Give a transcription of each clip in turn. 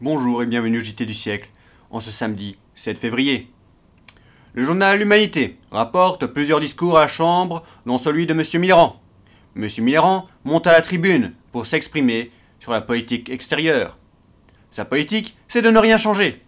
Bonjour et bienvenue au JT du siècle, en ce samedi 7 février. Le journal Humanité rapporte plusieurs discours à la Chambre, dont celui de M. Millerand. M. Millerand monte à la tribune pour s'exprimer sur la politique extérieure. Sa politique, c'est de ne rien changer.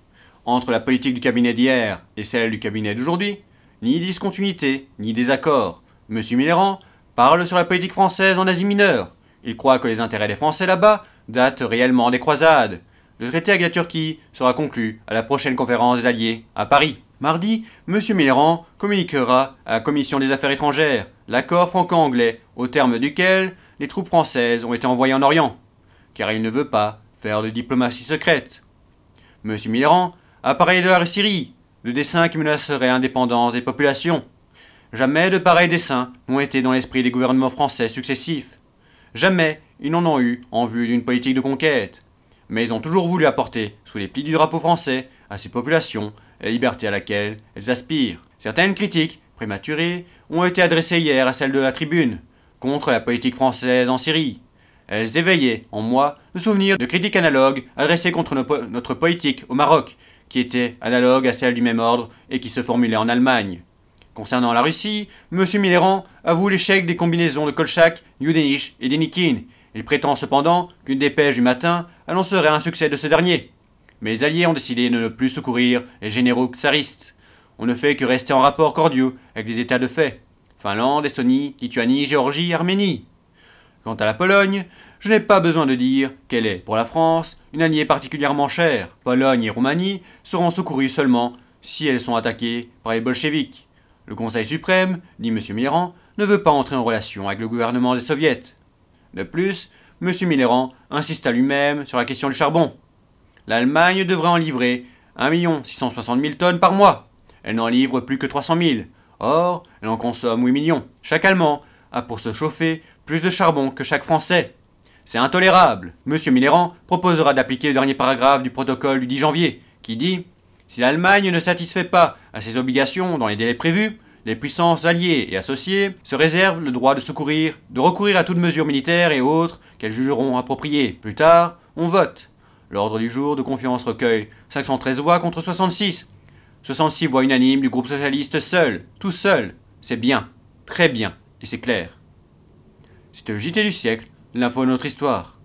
Entre la politique du cabinet d'hier et celle du cabinet d'aujourd'hui, ni discontinuité, ni désaccord. M. Millerand parle sur la politique française en Asie mineure. Il croit que les intérêts des Français là-bas datent réellement des croisades. Le traité avec la Turquie sera conclu à la prochaine conférence des Alliés à Paris. Mardi, M. Millerand communiquera à la Commission des Affaires étrangères l'accord franco-anglais au terme duquel les troupes françaises ont été envoyées en Orient, car il ne veut pas faire de diplomatie secrète. M. Millerand a parlé de la Syrie, de dessins qui menaceraient l'indépendance des populations. Jamais de pareils dessins n'ont été dans l'esprit des gouvernements français successifs. Jamais ils n'en ont eu en vue d'une politique de conquête. Mais ils ont toujours voulu apporter, sous les plis du drapeau français, à ces populations la liberté à laquelle elles aspirent. Certaines critiques, prématurées, ont été adressées hier à celle de la tribune, contre la politique française en Syrie. Elles éveillaient en moi le souvenir de critiques analogues adressées contre notre politique au Maroc, qui était analogue à celle du même ordre et qui se formulait en Allemagne. Concernant la Russie, M. Millerand avoue l'échec des combinaisons de Kolchak, Yudenich et Denikin. Il prétend cependant qu'une dépêche du matin annoncerait un succès de ce dernier les alliés ont décidé de ne plus secourir les généraux tsaristes. On ne fait que rester en rapport cordiaux avec les États de fait. Finlande, Estonie, Lituanie, Géorgie, Arménie. Quant à la Pologne, je n'ai pas besoin de dire qu'elle est, pour la France, une alliée particulièrement chère. Pologne et Roumanie seront secourues seulement si elles sont attaquées par les bolcheviks. Le Conseil suprême, dit M. Millerand, ne veut pas entrer en relation avec le gouvernement des soviets. De plus, M. insiste à lui-même sur la question du charbon l'Allemagne devrait en livrer 1 660 000 tonnes par mois. Elle n'en livre plus que 300 000. Or, elle en consomme 8 millions. Chaque Allemand a pour se chauffer plus de charbon que chaque Français. C'est intolérable. Monsieur Millerand proposera d'appliquer le dernier paragraphe du protocole du 10 janvier, qui dit Si l'Allemagne ne satisfait pas à ses obligations dans les délais prévus, les puissances alliées et associées se réservent le droit de secourir, de recourir à toute mesure militaire et autres qu'elles jugeront appropriées. Plus tard, on vote. L'ordre du jour de conférence recueille 513 voix contre 66. 66 voix unanimes du groupe socialiste seul, tout seul. C'est bien, très bien, et c'est clair. C'est le JT du siècle, l'info de notre histoire.